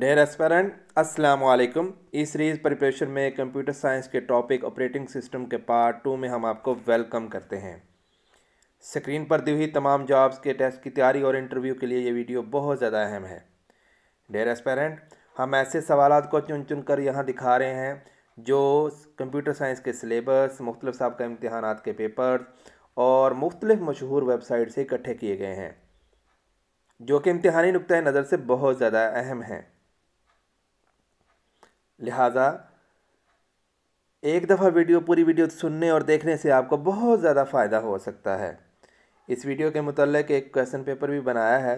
Dare aspirant अस्सलाम वालेकुम इस सीरीज़ प्रिपरेशन में कंप्यूटर साइंस के टॉपिक ऑपरेटिंग सिस्टम के पार्ट टू में हम आपको वेलकम करते हैं स्क्रीन पर दी हुई तमाम जॉब्स के टेस्ट की तैयारी और इंटरव्यू के लिए ये वीडियो बहुत ज़्यादा अहम है डेयर एस्पेरेंट हम ऐसे सवाल को चुन चुन कर यहाँ दिखा रहे हैं जो कंप्यूटर साइंस के सिलेबस मुख्तल सबका इम्तहान के पेपर और मुख्तलिफ मशहूर वेबसाइट से इकट्ठे किए गए हैं जो कि इम्तहानी नुक़ नज़र से बहुत ज़्यादा अहम हैं लिहाजा एक दफ़ा वीडियो पूरी वीडियो सुनने और देखने से आपको बहुत ज़्यादा फ़ायदा हो सकता है इस वीडियो के मतलब एक क्वेश्चन पेपर भी बनाया है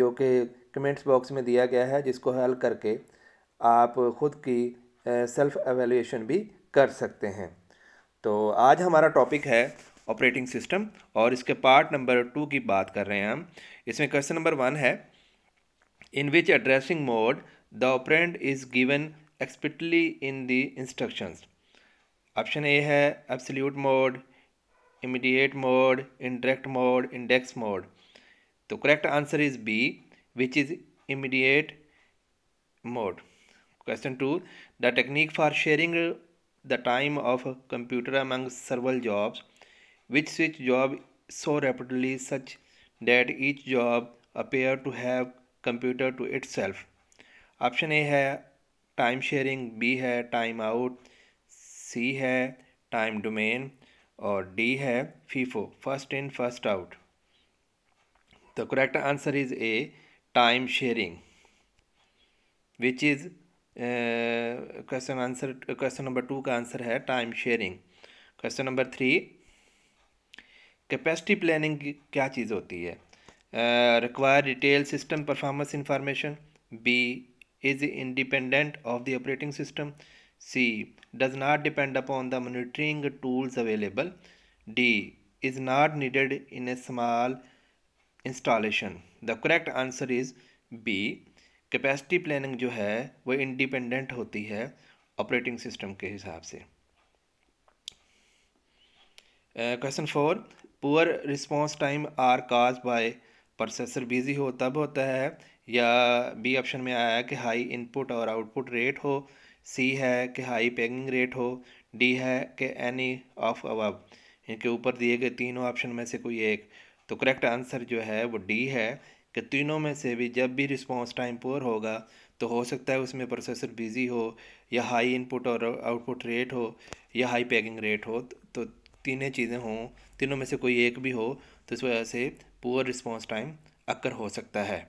जो कि कमेंट्स बॉक्स में दिया गया है जिसको हल करके आप ख़ुद की सेल्फ़ एवेल्यूशन भी कर सकते हैं तो आज हमारा टॉपिक है ऑपरेटिंग सिस्टम और इसके पार्ट नंबर टू की बात कर रहे हैं हम इसमें क्वेश्चन नंबर वन है in which addressing mode the operand is given explicitly in the instructions. Option A hai absolute mode, immediate mode, indirect mode, index mode. The correct answer is B, which is immediate mode. Question 2. The technique for sharing the time of a computer among several jobs, which switch job so rapidly such that each job appear to have computer to itself. Option A hai time sharing B है time out C है time domain और D है FIFO first in first out the correct answer is A time sharing which is question answer question number two का answer है time sharing question number three capacity planning क्या चीज़ होती है require detail system performance information B is independent of the operating system c does not depend upon the monitoring tools available d is not needed in a small installation the correct answer is b capacity planning जो है वो independent होती है operating system के हिसाब से question four poor response time are cause by processor busy हो तब होता है या बी ऑप्शन में आया कि हाई इनपुट और आउटपुट रेट हो सी है कि हाई पैकिंग रेट हो डी है कि एनी ऑफ अवब इनके ऊपर दिए गए तीनों ऑप्शन में से कोई एक तो करेक्ट आंसर जो है वो डी है कि तीनों में से भी जब भी रिस्पॉन्स टाइम पोअर होगा तो हो सकता है उसमें प्रोसेसर बिज़ी हो या हाई इनपुट और आउटपुट रेट हो या हाई पैकिंग रेट हो तो तीनों चीज़ें हों तीनों में से कोई एक भी हो तो इस वजह से पुअर रिस्पॉन्स टाइम अक्कर हो सकता है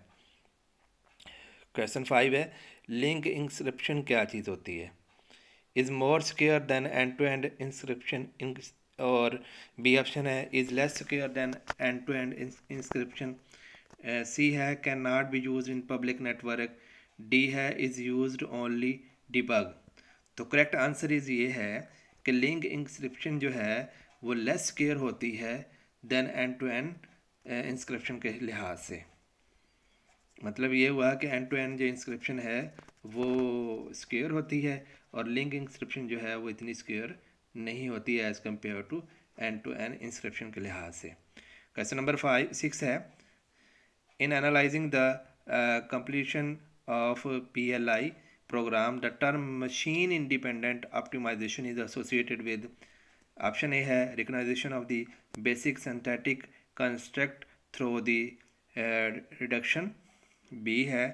क्वेश्चन फाइव है लिंक इंस्क्रिप्शन क्या चीज़ होती है is more secure than end to end encryption और बी ऑप्शन है is less secure than end to end encryption C है can not be use in public network D है is use only debug तो correct answer is ये है कि link inscription जो है वो लेस केयर होती है than end to end encryption के लिहाज से मतलब ये हुआ कि एंड टू एंड जो इंस्क्रिप्शन है वो स्क्योर होती है और लिंक इंस्क्रिप्शन जो है वो इतनी स्क्योर नहीं होती है as compare to end to end encryption के लिहाज से क्वेश्चन नंबर फाइव सिक्स है in analysing the completion of P L I program the term machine independent optimisation is associated with option A है recognisation of the basic synthetic construct through the reduction B है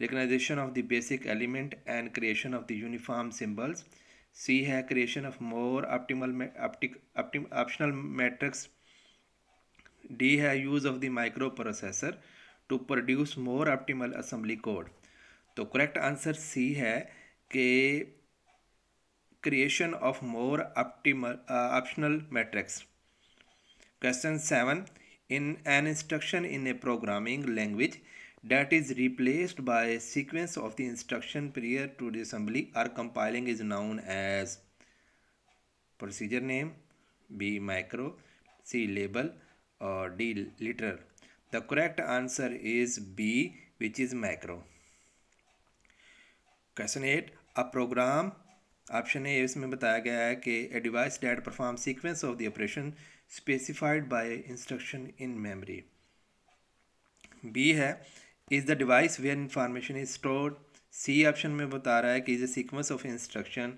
recognisation of the basic element and creation of the uniform symbols C है creation of more optimal optional matrix D है use of the microprocessor to produce more optimal assembly code तो correct answer C है कि creation of more optimal optional matrix question seven in an instruction in a programming language that is replaced by a sequence of the instruction prior to the assembly or compiling is known as procedure name B micro C label or D literal. The correct answer is B which is macro. Question eight a program option A इसमें बताया गया है कि a device that perform sequence of the operation specified by instruction in memory B है is the device where information is stored C option में बता रहा है कि is a sequence of instruction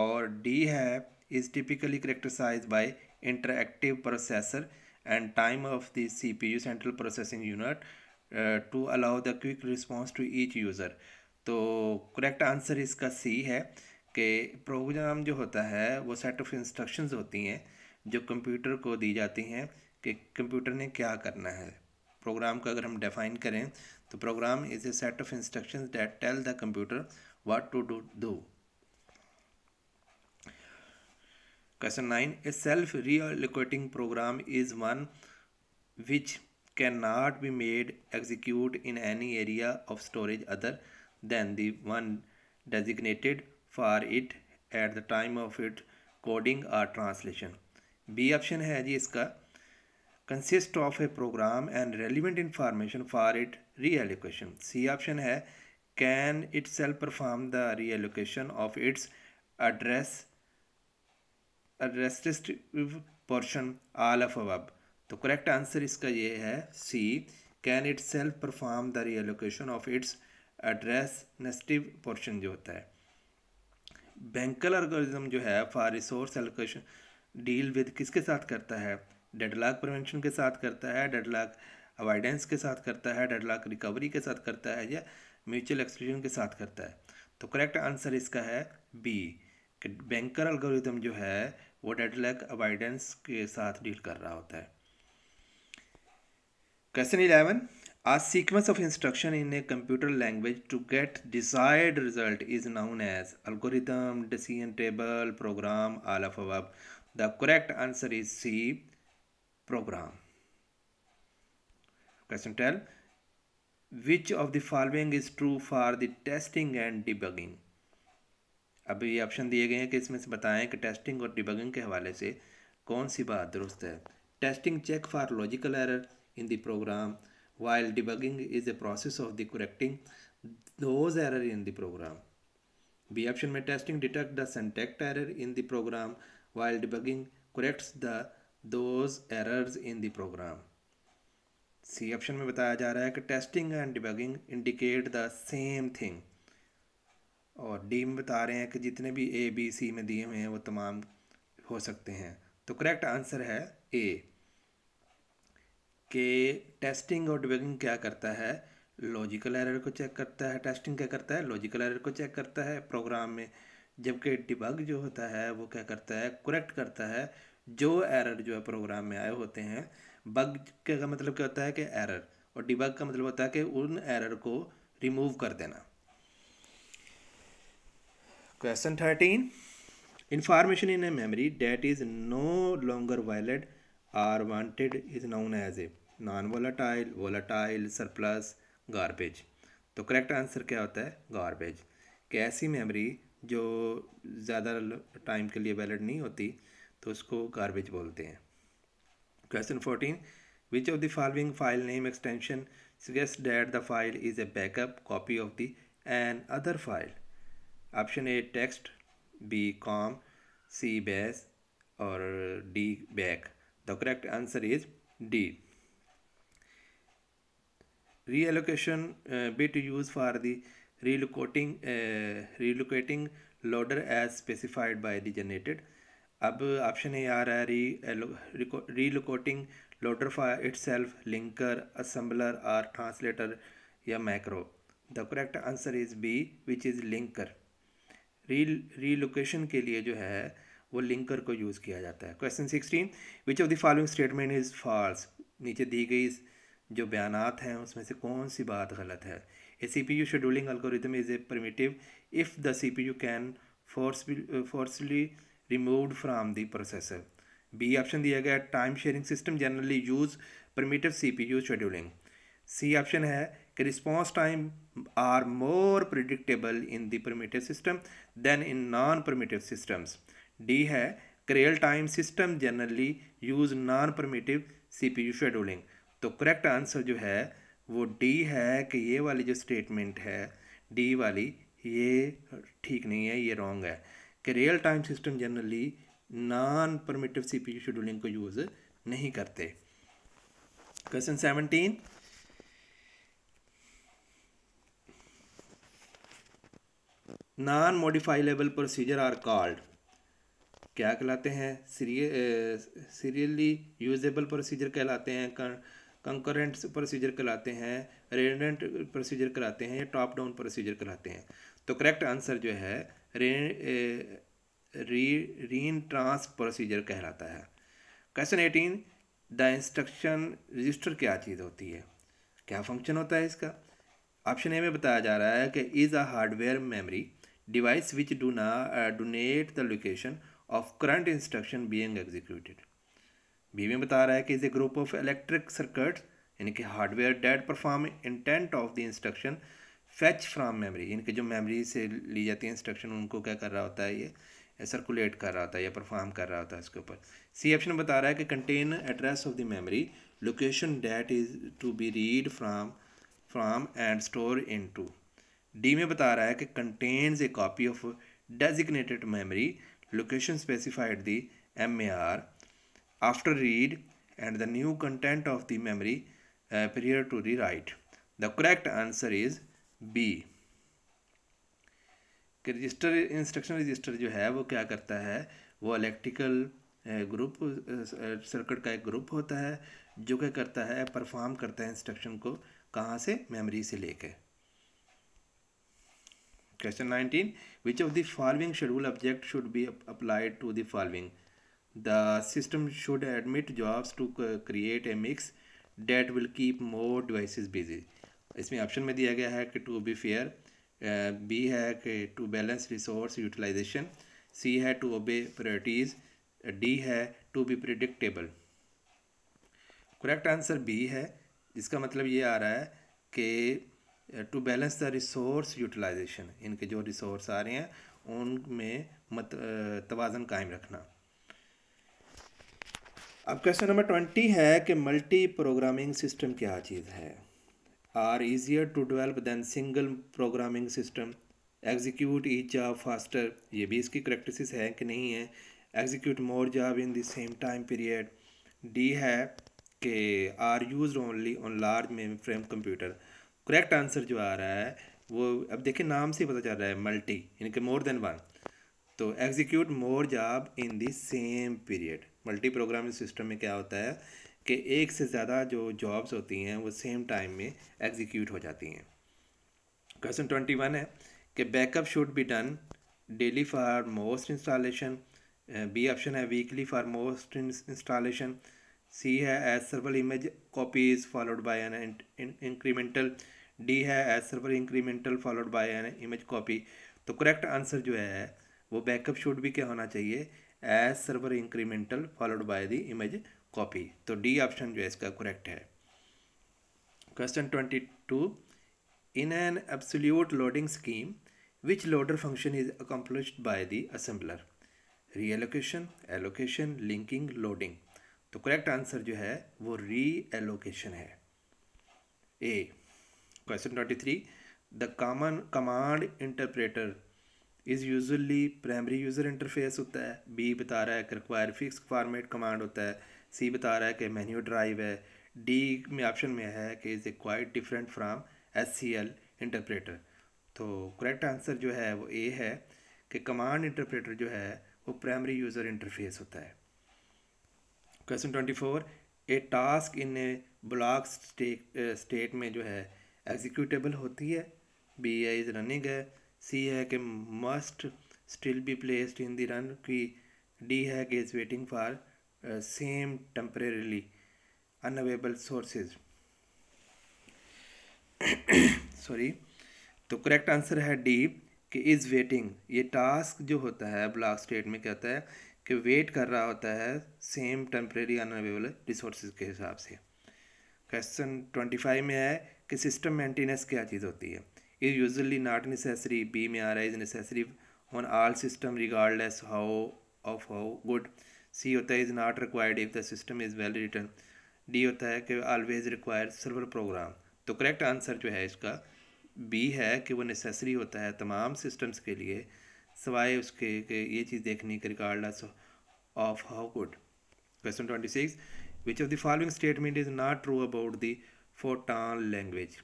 और डी है is typically characterise by interactive processor and time of the C P U central processing unit to allow the quick response to each user तो correct answer इसका C है कि programme जो होता है वो सेट ऑफ इंस्ट्रक्शंस होती हैं जो कंप्यूटर को दी जाती हैं कि कंप्यूटर ने क्या करना है प्रोग्राम को अगर हम डिफ़ाइन करें The program is a set of instructions that tell the computer what to do. do. Question 9. A self-reallocating program is one which cannot be made execute in any area of storage other than the one designated for it at the time of its coding or translation. B option है जी consist of a program and relevant information for it reallocation C option है can itself perform the allocation of its address restrictive portion all of above तो correct answer इसका ये है C can itself perform the allocation of its address नेस्टिव portion जो होता है banker algorithm जो है for resource allocation deal with किसके साथ करता है डेड लाक प्रिवेंशन के साथ करता है डेड डेडलॉक अवॉइडेंस के साथ करता है डेड लाक रिकवरी के साथ करता है या म्यूचुअल एक्सक्लूजन के साथ करता है तो करेक्ट आंसर इसका है बी कि बैंकर अलगोरिदम जो है वो डेड लाक अवॉइडेंस के साथ डील कर रहा होता है question eleven a sequence of instruction in a computer language to get desired result is known as algorithm decision table program all of above the correct answer is C program question 12 which of the following is true for the testing and debugging अभी ये option दिए गए हैं कि इसमें से बताएं कि टेस्टिंग और डिबगिंग के हवाले से कौन सी बात दुरुस्त है testing check for logical error in the program while debugging is a process of the correcting those error in the program B option में testing detect the syntax error in the program while debugging corrects the those errors in the program C option में बताया जा रहा है कि testing and debugging indicate the same thing और D में बता रहे हैं कि जितने भी ए बी सी में दिए हुए हैं वो तमाम हो सकते हैं तो करेक्ट आंसर है ए के टेस्टिंग और डिबगिंग क्या करता है लॉजिकल एरर को चेक करता है टेस्टिंग क्या करता है लॉजिकल एरर को चेक करता है प्रोग्राम में जबकि डिबग जो होता है वो क्या करता है करेक्ट करता है जो एरर जो है प्रोग्राम में आए होते हैं बग का मतलब क्या होता है कि एरर और डिबग का मतलब होता है कि उन एरर को रिमूव कर देना question thirteen information in a memory that is no longer valid or wanted is known as a non volatile volatile surplus garbage तो करेक्ट आंसर क्या होता है गारबेज कि ऐसी मेमोरी जो ज़्यादा टाइम के लिए वैलिड नहीं होती तो इसको गार्बेज बोलते हैं question fourteen which of the following file name extension suggest that the file is a backup copy of the an other file option A text B com C base और D back the correct answer is D reallocation bit use for the the relocating uh, as specified uh, as the by अब option ये आ रहा है re relocating loader for itself linker assembler are translator या macro the correct answer is B which is linker re relocation के लिए जो है वो लिंकर को यूज़ किया जाता है question sixteen which of the following statement is false नीचे दी गई जो बयान हैं उसमें से कौन सी बात गलत है a C P U scheduling algorithm is a preemptive if the C P U can force forcely removed from the processor B option दिया गया time sharing system generally use preemptive CPU scheduling C option है कि response time are more predictable in the preemptive system than in non preemptive systems D है कि real time system generally use non preemptive CPU scheduling तो correct answer जो है वो D है कि ये वाली जो स्टेटमेंट है डी वाली ये ठीक नहीं है ये रॉन्ग है कि real time system generally non preemptive CPU scheduling को यूज़ नहीं करते question seventeen non modifiable procedure are called क्या कहलाते हैं सीरियली यूजेबल प्रोसीजर कहलाते हैं कंकरेंट प्रोसीजर कहलाते हैं रेडेंट प्रोसीजर कहलाते हैं या टॉप डाउन प्रोसीजर कहलाते हैं तो करेक्ट आंसर जो है री रीन ट्रांस प्रोसीजर कहलाता है question eighteen the instruction register क्या चीज़ होती है क्या फंक्शन होता है इसका ऑप्शन ए में बताया जा रहा है कि is a hardware memory device which do ना denote the location of current instruction being executed B में बता रहा है कि is a group of electric circuit यानी कि hardware that perform intent of the instruction fetch from memory इनके जो मेमरी से ली जाती है इंस्ट्रक्शन उनको क्या कर रहा होता है ये सर्कुलेट कर रहा होता है या परफॉर्म कर रहा होता है इसके ऊपर सी ऑप्शन बता रहा है कि contain address of the memory location that is to be read from from and store in to D में बता रहा है कि contains a copy of designated memory location specified the M A R after read and the new content of the memory period to rewrite the correct answer is B कि register instruction register जो है वो क्या करता है वो electrical group circuit का एक ग्रुप होता है जो क्या करता है परफॉर्म करता है इंस्ट्रक्शन को कहाँ से मेमोरी से लेके question nineteen which of the following schedule object should be applied to the following the system should admit jobs to create a mix that will keep more devices busy इसमें option में दिया गया है कि to be fair B है कि to balance resource utilization C है to obey priorities D है to be predictable correct answer B है जिसका मतलब ये आ रहा है कि to balance the resource utilization इनके जो रिसोर्स आ रहे हैं उनमें मत तोज़न कायम रखना अब क्वेश्चन नंबर ट्वेंटी है कि मल्टी प्रोग्रामिंग सिस्टम क्या चीज़ है are easier to develop than single programming system execute each job faster ये भी इसकी प्रैक्टिस है कि नहीं है execute more job in the same time period D है कि are used only on large mainframe computer correct answer जो आ रहा है वो अब देखिए नाम से पता चल रहा है मल्टी यानी कि मोर देन वन तो execute more job in the same period multi programming system में क्या होता है कि एक से ज़्यादा जो जॉब्स होती हैं वो सेम टाइम में एग्जीक्यूट हो जाती हैं क्वेश्चन ट्वेंटी वन है कि backup should be done daily for most installation B option है weekly for most installation C है as several image copies followed by an incremental D है as several incremental followed by an image copy तो correct answer जो है वो backup should भी क्या होना चाहिए as several incremental followed by the image copy तो डी ऑप्शन जो है इसका करेक्ट है question twenty to in an absolute loading scheme which loader function is accomplish by the assembler reallocation linking loading तो correct answer जो है वो reallocation है A question twenty three the common command interpreter is usually primary user interface होता है B बता रहा है कि रिक्वायर फिक्स फॉर्मेट कमांड होता है सी बता रहा है कि मेन्यू ड्राइव है डी में ऑप्शन में है कि is a quite different from S C L interpreter तो करेक्ट आंसर जो है वो ए है कि कमांड इंटरप्रेटर जो है वो प्राइमरी यूज़र इंटरफेस होता है question twenty four a task in a block state में जो है एग्जीक्यूटेबल होती है बी ए इज़ रनिंग है सी है कि must still be placed in the run की डी है कि is waiting for Uh, same temporarily unavailable sources sorry तो करेक्ट आंसर है डी कि इज़ वेटिंग ये टास्क जो होता है ब्लॉक स्टेट में कहता है कि वेट कर रहा होता है सेम टेम्परेरी अनअवेलेबल रिसोर्स के हिसाब से क्वेश्चन ट्वेंटी फाइव में है कि सिस्टम मेंटेनेंस क्या चीज़ होती है is usually not necessary B में आ रहा है is necessary on all system regardless how of how good C होता है is not required if the system is well written D होता है कि ऑलवेज रिक्वायर सर्वर प्रोग्राम तो करेक्ट आंसर जो है इसका बी है कि वो नेसेसरी होता है तमाम सिस्टम्स के लिए सवाए उसके के ये चीज़ देखने के regardless of how good question twenty six which of the following statement is not true about the Fortran language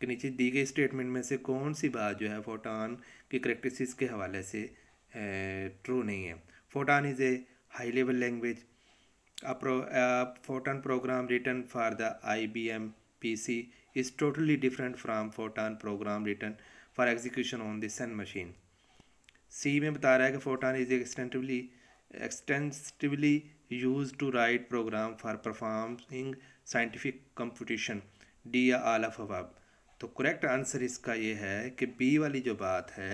के नीचे दी गई स्टेटमेंट में से कौन सी बात जो है फोटान की करेक्टरिस्टिक्स के हवाले से ट्रू नहीं है Fortan is a high-level language. A pro, uh, Fortan program written for the IBM PC is totally different from Fortan program written for execution on the Sun machine. c mein bata raha hai ki Fortran is extensively extensively used to write program for performing scientific computation d ya all of above तो correct answer इसका ये है कि B वाली जो बात है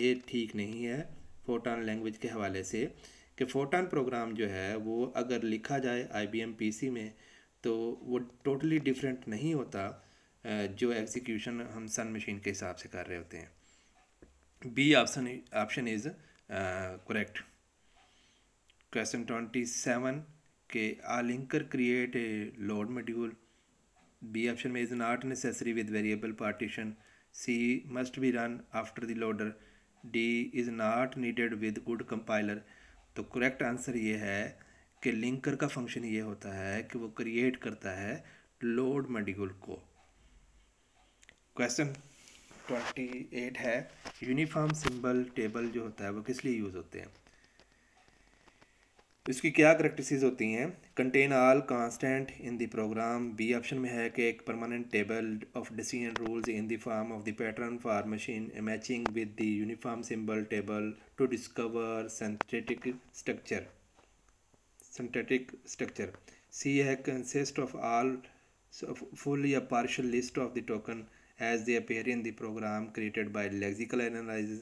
ये ठीक नहीं है फोटान लैंग्वेज के हवाले से कि फोटान प्रोग्राम जो है वो अगर लिखा जाए आई पीसी में तो वो टोटली डिफरेंट नहीं होता जो एग्जीक्यूशन हम सन मशीन के हिसाब से कर रहे होते हैं B option option is correct question twenty seven के a linker create a load module B option में is not necessary with variable partition C must be run after the loader D is not needed with good compiler तो correct answer ये है कि linker का function ये होता है कि वो क्रिएट करता है लोड मेडिकल को क्वेश्चन ट्वेंटी एट है यूनिफॉर्म सिंबल टेबल जो होता है वो किस लिए यूज़ होते हैं इसकी क्या करेक्टरीज होती हैं contain all constant in the program B option में है कि एक permanent table of decision rules in the form of the pattern for machine matching with the uniform symbol table to discover synthetic structure synthetic structure C है consist of all full या partial list of the token as the appear in the program created by lexical analyze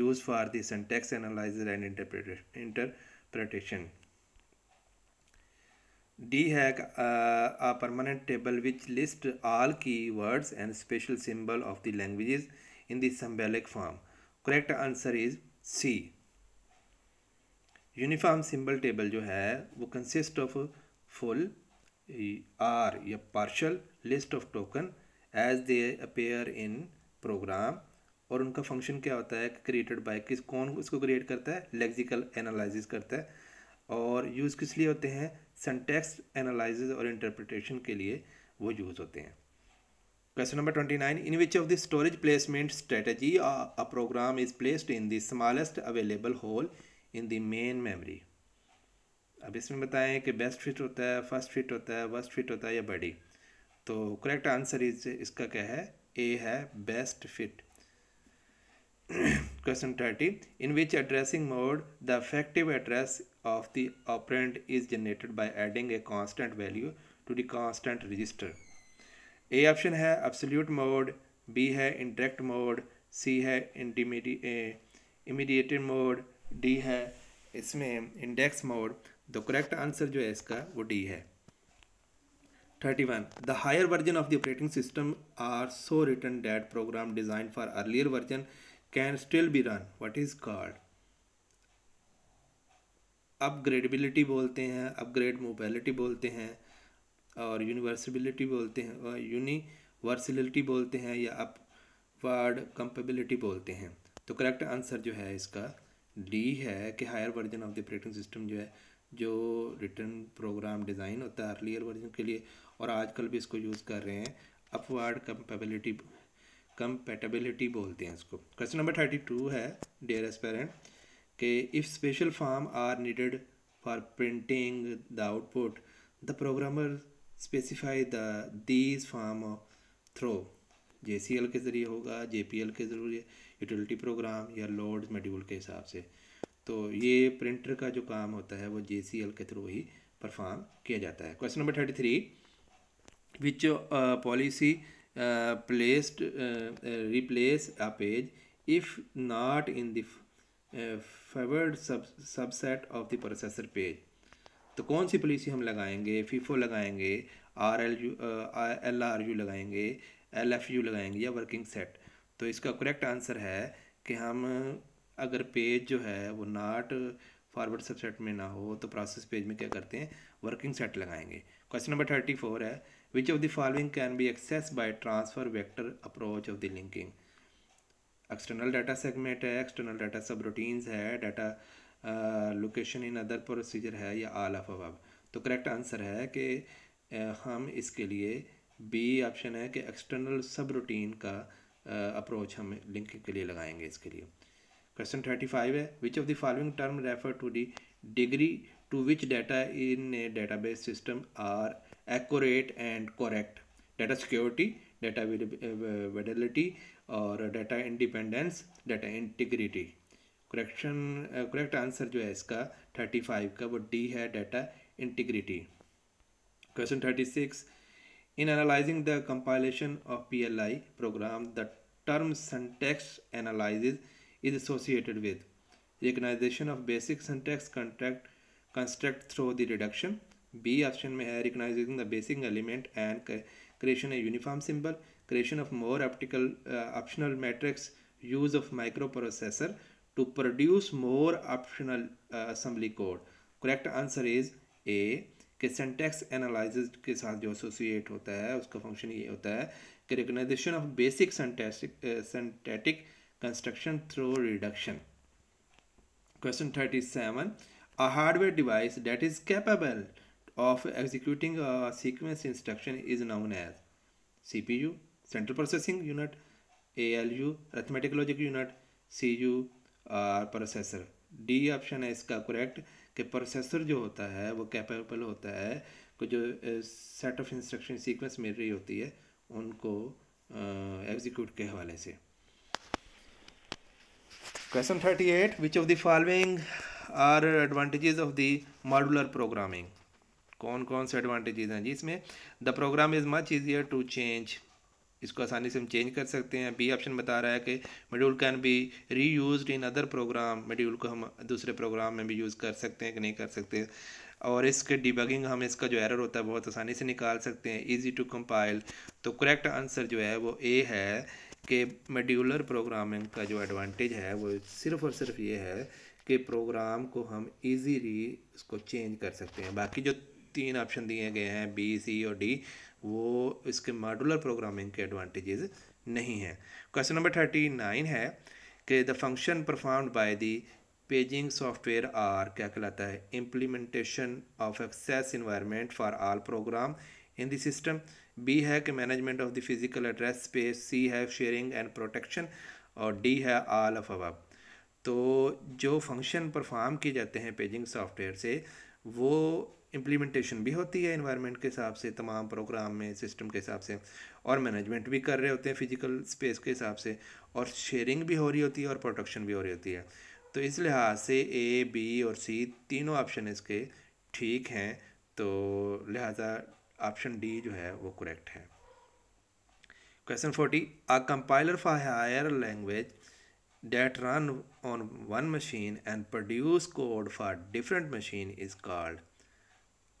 use for syntax analysis and interpretation. Inter presentation. DHEC uh, a permanent table which lists all keywords and special symbol of the languages in the symbolic form. Correct answer is C. Uniform symbol table जो है वो consist of full or या partial list of token as they appear in program और उनका function क्या होता है created by किस कौन इसको क्रिएट करता है लेक्जिकल एनालिस करता है और यूज़ किस लिए होते हैं सेंटेक्स एनालिस और इंटरप्रिटेशन के लिए वो यूज़ होते हैं question number twenty nine in which of the storage placement strategy a program is placed in the smallest available hole in the main memory अब इसमें बताएं कि बेस्ट फिट होता है फर्स्ट फिट होता है वर्स्ट फिट होता है या बड़ी तो करेक्ट आंसर इज इसका क्या है ए है best fit question 30 in which addressing mode the effective address of the operand is generated by adding a constant value to the constant register A option है अब्सोल्यूट मोड बी है indirect mode C है immediate mode D है इसमें index mode the correct answer जो है इसका वो D है thirty one the higher version of the operating system are so written that program design for earlier version can still be run what is called upgradability बोलते हैं upgrade mobility बोलते हैं और यूनिवर्सिबिलिटी बोलते हैं और यूनिवर्सलिटी बोलते हैं या अपवर्ड कंपेबिलिटी बोलते हैं तो करेक्ट आंसर जो है इसका डी है कि higher version of the operating system जो है जो रिटर्न प्रोग्राम डिज़ाइन होता है अर्लियर वर्जन के लिए और आजकल भी इसको यूज़ कर रहे हैं अपवर्ड कंपेबिलिटी कंपेटेबिलिटी बोलते हैं इसको क्वेश्चन नंबर थर्टी टू है डेयर एस्पेरेंट के if special form are needed for printing the output the programmer specify the these form through J C L के ज़रिए होगा जे पी एल के ज़रिए यूटिलिटी प्रोग्राम या लोड मेड्यूल के हिसाब से तो ये प्रिंटर का जो काम होता है वो जे सी एल के थ्रू ही परफॉर्म किया जाता है question number thirty three which policy Uh, placed uh, uh, replace a page if not in the uh, favored sub subset of the processor page तो कौन सी पॉलिसी हम लगाएंगे FIFO लगाएंगे R L U L R U लगाएंगे L F U लगाएंगे या working set तो इसका करेक्ट आंसर है कि हम अगर पेज जो है वो नाट फॉरवर्ड सबसेट में ना हो तो प्रोसेस पेज में क्या करते हैं वर्किंग सेट लगाएंगे क्वेश्चन नंबर थर्टी फोर है which of the following can be access by transfer vector approach of the linking external data segment है एक्सटर्नल डाटा सब रूटीन्स है data location in other procedure है या all of above तो correct answer है कि uh, हम इसके लिए बी ऑप्शन है कि एक्सटर्नल सब रूटीन का अप्रोच uh, हम लिंकिंग के लिए लगाएंगे इसके लिए क्वेश्चन थर्टी फाइव है which of the following term refer to the degree to which data in a base system are accurate and correct data security data validity और data independence data integrity correction correct answer जो है इसका thirty five का वो D है data integrity question thirty six in analysing the compilation of P L I program the term syntax analyze is associated with recognition of basic syntax contract construct through the reduction B option में है recognizing the basic element and creation a uniform symbol creation of more optical optional matrix use of microprocessor to produce more optional assembly code correct answer is A कि syntax analysis के साथ जो associate होता है उसका function ये होता है कि recognition of basic syntactic construction through reduction. Question 37. A hardware device that is capable of executing a sequence instruction is known as CPU, Central Processing Unit, ALU, Arithmetic Logic Unit, CU or Processor. D option is correct. Correct कि processor जो होता है वो capable होता है कि जो set of instruction sequence मिल रही होती है उनको एग्जीक्यूट के हवाले से Question 38 Which of the following are advantages of the modular programming? कौन कौन से एडवांटेजेस हैं जी इसमें the program is much easier to change इसको आसानी से हम चेंज कर सकते हैं बी ऑप्शन बता रहा है कि module can be reuse in other program module को हम दूसरे प्रोग्राम में भी यूज़ कर सकते हैं कि नहीं कर सकते और इसके डिबगिंग हम इसका जो एरर होता है बहुत आसानी से निकाल सकते हैं ईजी टू कंपाइल तो करेक्ट आंसर जो है वो ए है कि मेड्यूलर प्रोग्रामिंग का जो एडवांटेज है वो सिर्फ और सिर्फ ये है कि प्रोग्राम को हम इजीली इसको चेंज कर सकते हैं बाकी जो तीन ऑप्शन दिए गए हैं बी सी और डी वो इसके मॉडुलर प्रोग्रामिंग के एडवांटेजेस नहीं हैं क्वेश्चन नंबर थर्टी नाइन है कि the function perform by the paging software are क्या कहलाता है implementation of access environment for all program in system system B है कि management of the physical address space C है शेयरिंग एंड प्रोटेक्शन और D है आल ऑफ अब तो जो फंक्शन परफॉर्म किए जाते हैं पेजिंग सॉफ्टवेयर से वो इम्प्लीमेंटेशन भी होती है इन्वायरमेंट के हिसाब से तमाम प्रोग्राम में सिस्टम के हिसाब से और मैनेजमेंट भी कर रहे होते हैं फिजिकल स्पेस के हिसाब से और शेयरिंग भी हो रही होती है और प्रोटेक्शन भी हो रही होती है तो इस लिहाज से ए बी और सी तीनों ऑप्शन इसके ठीक हैं तो लिहाजा ऑप्शन डी जो है वो करेक्ट है question forty a compiler for higher language that run on one machine and produce code for different machine is called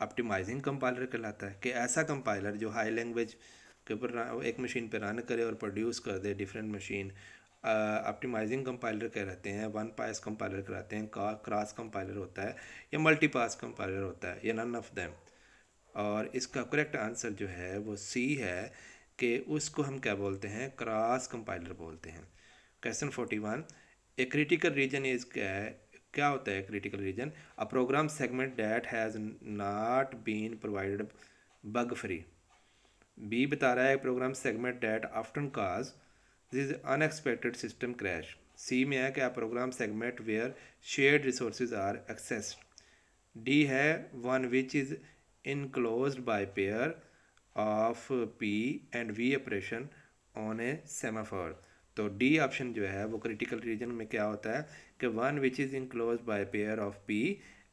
optimizing compiler कहलाता है कि ऐसा कंपाइलर जो हाई लैंग्वेज के ऊपर एक मशीन पर रन करे और प्रोड्यूस कर दे डिफरेंट मशीन ऑप्टिमाइजिंग कंपाइलर कहलाते हैं वन पास कंपाइलर कहलाते हैं क्रॉस कंपाइलर होता है या मल्टी पास कंपाइलर होता है या नन ऑफ देम और इसका करेक्ट आंसर जो है वो सी है कि उसको हम क्या बोलते हैं क्रॉस कंपाइलर बोलते हैं question forty one A critical region is क्या है क्या होता है critical region a program segment that has not been provided bug free B बता रहा है program segment that often cause this unexpected system crash C में है क्या program segment where shared resource are access D है one which is enclose by pair of P and V operation on a semaphore तो D option जो है वो critical reason में क्या होता है कि one which is enclose by pair of P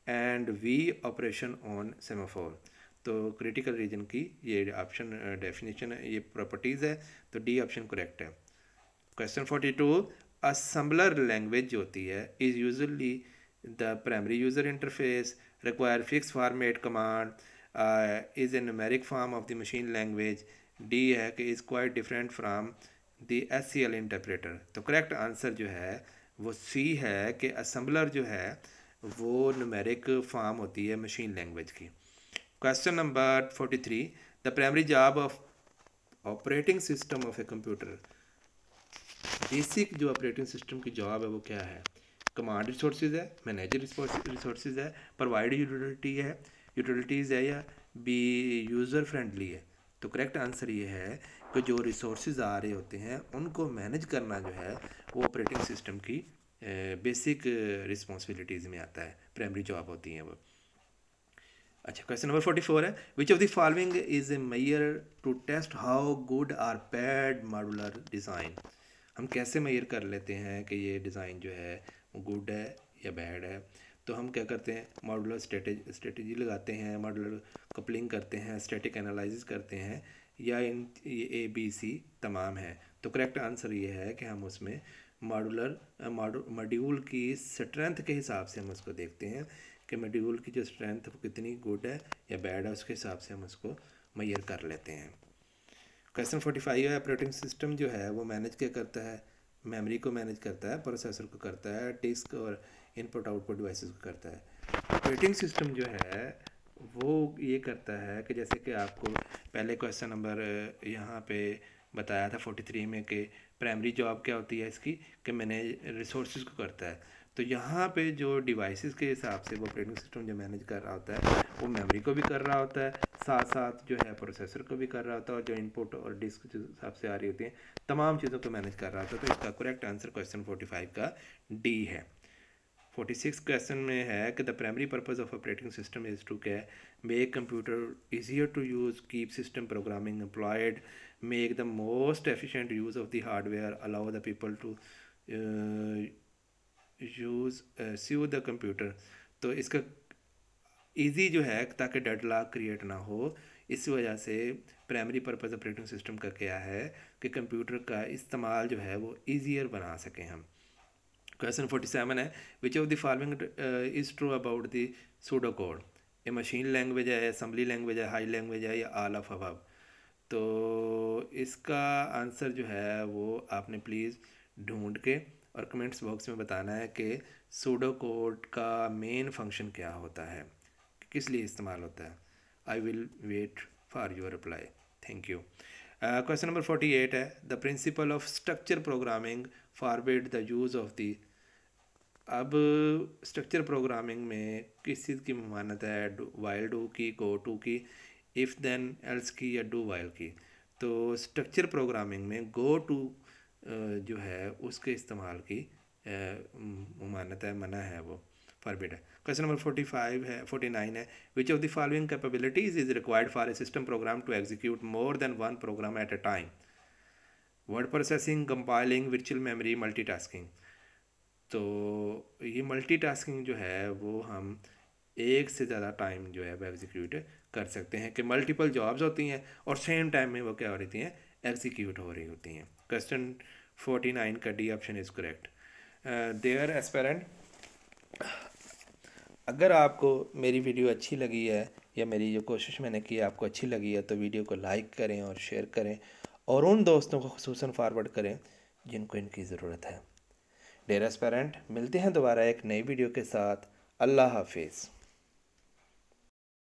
and V operation on semaphore तो क्रिटिकल रीजन की ये ऑप्शन डेफिनेशन है ये प्रॉपर्टीज़ है तो डी ऑप्शन करेक्ट है question forty two assembler language जो होती है is usually the primary user interface require fix format command is a numeric form of the machine language D है कि is quite different from the S C L interpreter तो correct answer जो है वो सी है कि असम्बलर जो है वो नमेरिक फॉर्म होती है मशीन लैंग्वेज की question number forty three the primary job of operating system of a computer basic जो ऑपरेटिंग सिस्टम की जॉब है वो क्या है कमांड रिसोर्सेज है मैनेजर रिसोर्सेज है प्रोवाइड यूटिलिटी है यूटिलिटीज़ है या बी यूज़र फ्रेंडली है तो करेक्ट आंसर ये है कि जो रिसोर्स आ रहे होते हैं उनको मैनेज करना जो है वो ऑपरेटिंग सिस्टम की बेसिक रिस्पॉन्सिबिलिटीज़ में आता है प्राइमरी जॉब होती हैं वो अच्छा क्वेश्चन नंबर फोर्टी फोर है which of the following is a measure to test how good or bad modular design हम कैसे मैयर कर लेते हैं कि ये डिज़ाइन जो है वो गुड है या बैड है तो हम क्या करते हैं मॉडुलर स्ट्रेटेजी लगाते हैं मॉडुलर कपलिंग करते हैं स्टैटिक एनालिसिस करते हैं या इन ए बी सी तमाम है तो करेक्ट आंसर ये है कि हम उसमें मॉडुलर मॉड्यूल की स्ट्रेंथ के हिसाब से हम उसको देखते हैं कि मॉड्यूल की जो स्ट्रेंथ वो कितनी गुड है या बैड है उसके हिसाब से हम उसको मैयर कर लेते हैं question forty five operating system जो है वो मैनेज क्या करता है मेमोरी को मैनेज करता है प्रोसेसर को करता है डिस्क और इनपुट आउटपुट डिवाइसेस को करता है ऑपरेटिंग सिस्टम जो है वो ये करता है कि जैसे कि आपको पहले क्वेश्चन नंबर यहाँ पे बताया था फोर्टी थ्री में कि प्राइमरी जॉब क्या होती है इसकी कि मैनेज रिसोर्स को करता है तो यहाँ पे जो डिवाइसेस के हिसाब से वो ऑपरेटिंग सिस्टम जो मैनेज कर रहा होता है वो मेमोरी को भी कर रहा होता है साथ साथ जो है प्रोसेसर को भी कर रहा होता है और जो इनपुट और डिस्क जो हिसाब से आ रही होती है तमाम चीज़ों को मैनेज कर रहा होता है तो इसका correct answer question forty five का डी है फोर्टी सिक्स क्वेश्चन में है कि the primary purpose of operating system is to के make computer easier to use keep system programming employed make the most efficient use of the hardware allow the people to use C the computer तो इसका easy जो है ताकि deadlock create ना हो इस वजह से प्राइमरी पर्पज़ ऑपरेटिंग सिस्टम का क्या है कि कंप्यूटर का इस्तेमाल जो है वो ईजियर बना सकें हम क्वेश्चन फोर्टी सेवन है which of the following is true about the pseudo code ये मशीन लैंग्वेज है असम्बली लैंग्वेज है हाई लैंग्वेज है या आल ऑफ अबव तो इसका आंसर जो है वो आपने प्लीज़ ढूंढ के और कमेंट्स बॉक्स में बताना है कि सूडो कोड का मेन फंक्शन क्या होता है किस लिए इस्तेमाल होता है I will wait for your reply thank you question number forty eight है the principle of structure programming forbid the use of the अब स्ट्रक्चर प्रोग्रामिंग में किस चीज़ की ममानत है वाइल डू की गो टू की इफ़ देन एल्स की या डू वाइल की तो स्ट्रक्चर प्रोग्रामिंग में गो टू जो है उसके इस्तेमाल की ममानत है मना है वो फॉरबिड है क्वेश्चन नंबर फोर्टी फाइव है फोर्टी नाइन है which of the following capabilities is required for a system program to execute more than one program at a time word processing compiling virtual memory multitasking तो ये multitasking जो है वो हम एक से ज़्यादा टाइम जो है वो एग्जीक्यूट कर सकते हैं कि मल्टीपल जॉब्स होती हैं और सेम टाइम में वो क्या हो रही हैं एग्जीक्यूट हो रही होती हैं क्वेश्चन फोर्टी नाइन का D option is correct dear aspirant अगर आपको मेरी वीडियो अच्छी लगी है या मेरी जो कोशिश मैंने की आपको अच्छी लगी है तो वीडियो को लाइक करें और शेयर करें और उन दोस्तों को खसूस फारवर्ड करें जिनको इनकी ज़रूरत है डेरस पेरेंट मिलते हैं दोबारा एक नई वीडियो के साथ अल्लाह हाफिज़